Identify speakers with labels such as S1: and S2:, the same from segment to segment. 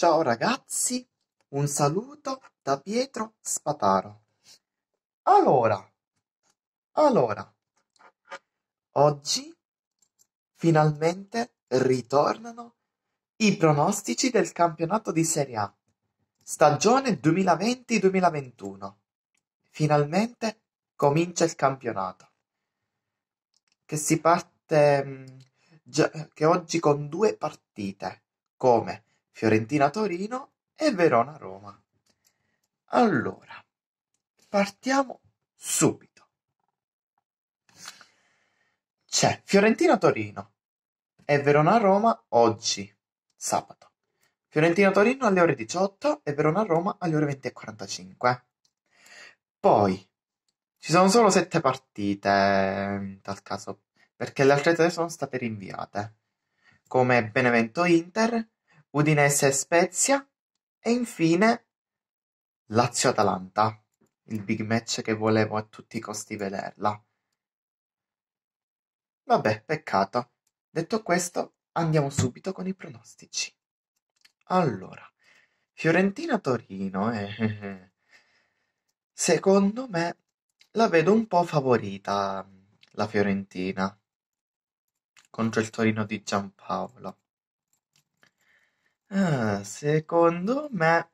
S1: Ciao ragazzi, un saluto da Pietro Spataro. Allora, allora, oggi finalmente ritornano i pronostici del campionato di Serie A, stagione 2020-2021. Finalmente comincia il campionato, che si parte, mm, che oggi con due partite, come Fiorentina-Torino e Verona-Roma. Allora, partiamo subito. C'è Fiorentina-Torino e Verona-Roma oggi, sabato. Fiorentina-Torino alle ore 18 e Verona-Roma alle ore 20.45. Poi ci sono solo sette partite in tal caso, perché le altre tre sono state rinviate, come Benevento-Inter, Udinese Spezia e infine Lazio-Atalanta, il big match che volevo a tutti i costi vederla. Vabbè, peccato. Detto questo, andiamo subito con i pronostici. Allora, Fiorentina-Torino, eh. eh, eh secondo me la vedo un po' favorita la Fiorentina contro il Torino di Giampaolo. Ah, secondo me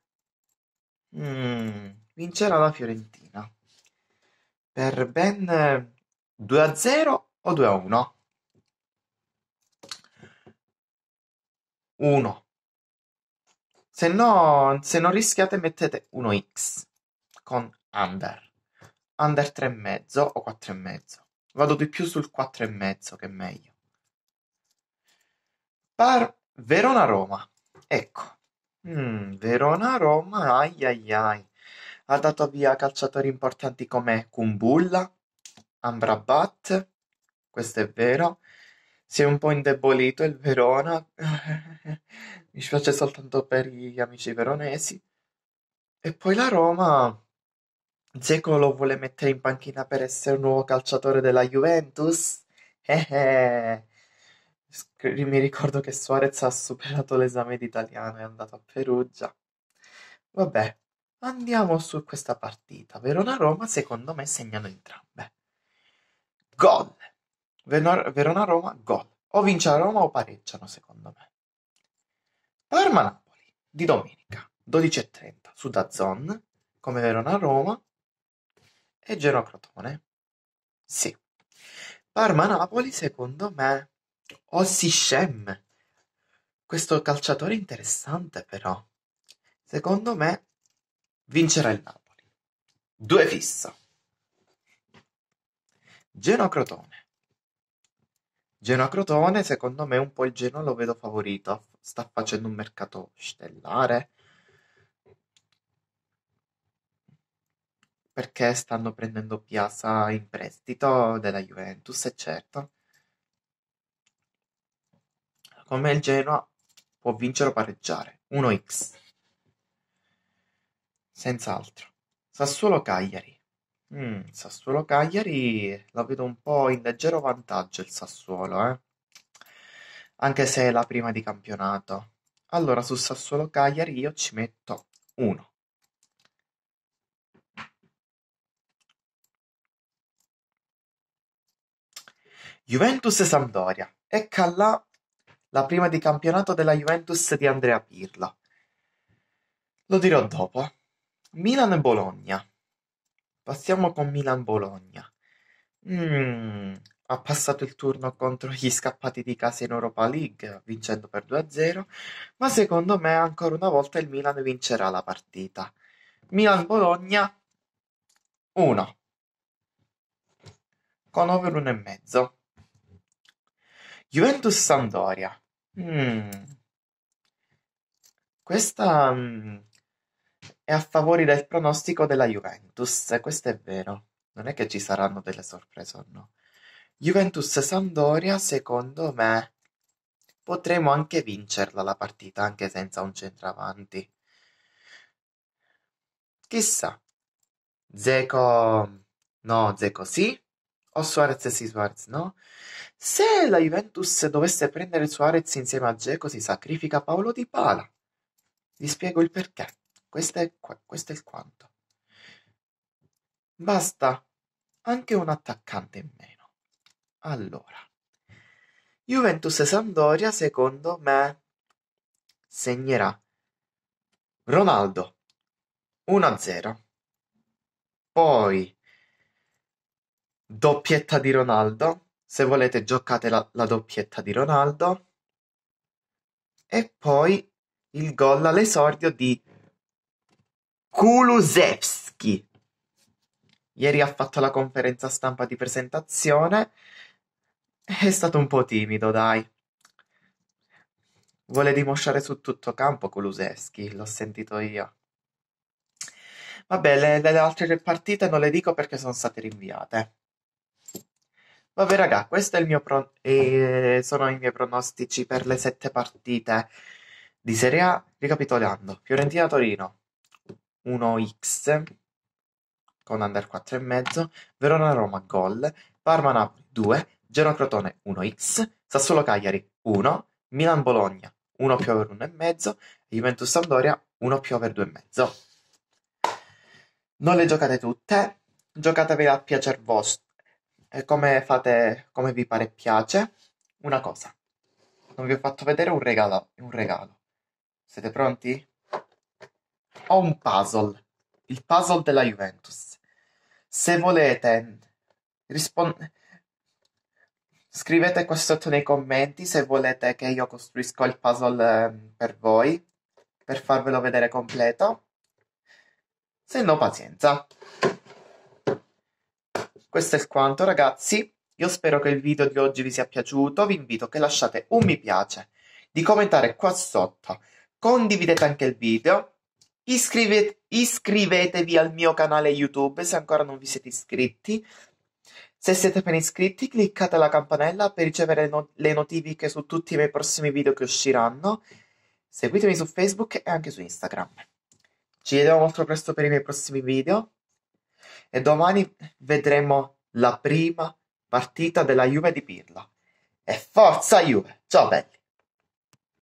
S1: mm, vincerà la Fiorentina per ben 2 a 0 o 2 a 1? 1. Se no, se non rischiate, mettete 1x con under. Under 3,5 o 4,5. Vado di più sul 4,5 che è meglio. Par Verona-Roma. Ecco. Mm, Verona-Roma, ai ai ai. Ha dato via calciatori importanti come Kumbulla, Amrabat, questo è vero. Si è un po' indebolito il Verona. Mi spiace soltanto per gli amici veronesi. E poi la Roma... Zeco lo vuole mettere in panchina per essere un nuovo calciatore della Juventus? Eh eh mi ricordo che Suarez ha superato l'esame di italiano e è andato a Perugia. Vabbè, andiamo su questa partita. Verona-Roma, secondo me, segnano entrambe. Gol! Verona-Roma, gol. O vince la Roma o pareggiano, secondo me. Parma-Napoli, di domenica, 12.30, su Dazzon, come Verona-Roma e Genoa-Crotone. Sì. Parma-Napoli, secondo me, Ossi Shem, questo calciatore interessante però. Secondo me vincerà il Napoli. 2 fissa. Geno Crotone. Genoa Crotone, secondo me un po' il Genoa lo vedo favorito, sta facendo un mercato stellare. Perché stanno prendendo Piazza in prestito della Juventus, è certo con me il Genoa può vincere o pareggiare. 1x. Senz'altro. Sassuolo-Cagliari. Mm, Sassuolo-Cagliari la vedo un po' in leggero vantaggio il Sassuolo, eh? anche se è la prima di campionato. Allora su Sassuolo-Cagliari io ci metto 1. Juventus-Sampdoria. e Ecco Callà la prima di campionato della Juventus di Andrea Pirla. Lo dirò dopo. Milan e Bologna. Passiamo con Milan-Bologna. Mm, ha passato il turno contro gli scappati di casa in Europa League, vincendo per 2-0, ma secondo me ancora una volta il Milan vincerà la partita. Milan-Bologna 1 con over 1,5. Juventus-Sandoria. Mm. Questa mm, è a favore del pronostico della Juventus, questo è vero. Non è che ci saranno delle sorprese o no. Juventus Sampdoria, secondo me, potremo anche vincerla la partita anche senza un centravanti. Chissà. Zeco no, Zeco sì o Suarez e sì Suarez no? Se la Juventus dovesse prendere Suarez insieme a Geco si sacrifica Paolo Di Pala. Vi spiego il perché. Questo è, questo è il quanto. Basta anche un attaccante in meno. Allora, Juventus e Sampdoria, secondo me, segnerà Ronaldo 1-0. Poi Doppietta di Ronaldo, se volete giocate la, la doppietta di Ronaldo. E poi il gol all'esordio di Kulusevski. Ieri ha fatto la conferenza stampa di presentazione. È stato un po' timido, dai. Vuole dimostrare su tutto campo Kulusevski, l'ho sentito io. Vabbè, le, le altre partite non le dico perché sono state rinviate. Vabbè, raga, questo è il mio pro- eh, sono i miei pronostici per le sette partite di Serie A. Ricapitolando, Fiorentina-Torino 1x con under 4,5, Verona-Roma gol, Parma-Napoli 2, Genoa-Crotone 1x, Sassuolo-Cagliari 1, Milan-Bologna 1 più over 1,5, Juventus-Sampdoria 1 più over 2,5. Non le giocate tutte, giocatevi a piacer vostro eh, come fate, come vi pare piace. Una cosa, non vi ho fatto vedere un regalo, un regalo. Siete pronti? Ho un puzzle, il puzzle della Juventus. Se volete, rispondete scrivete qua sotto nei commenti se volete che io costruisco il puzzle eh, per voi, per farvelo vedere completo. Se no, pazienza. Questo è quanto ragazzi, io spero che il video di oggi vi sia piaciuto, vi invito che lasciate un mi piace, di commentare qua sotto, condividete anche il video, Iscrivete, iscrivetevi al mio canale YouTube se ancora non vi siete iscritti. Se siete appena iscritti, cliccate la campanella per ricevere no le notifiche su tutti i miei prossimi video che usciranno. Seguitemi su Facebook e anche su Instagram. Ci vediamo molto presto per i miei prossimi video e domani vedremo la prima partita della Juve di Pirlo. E forza Juve! Ciao belli!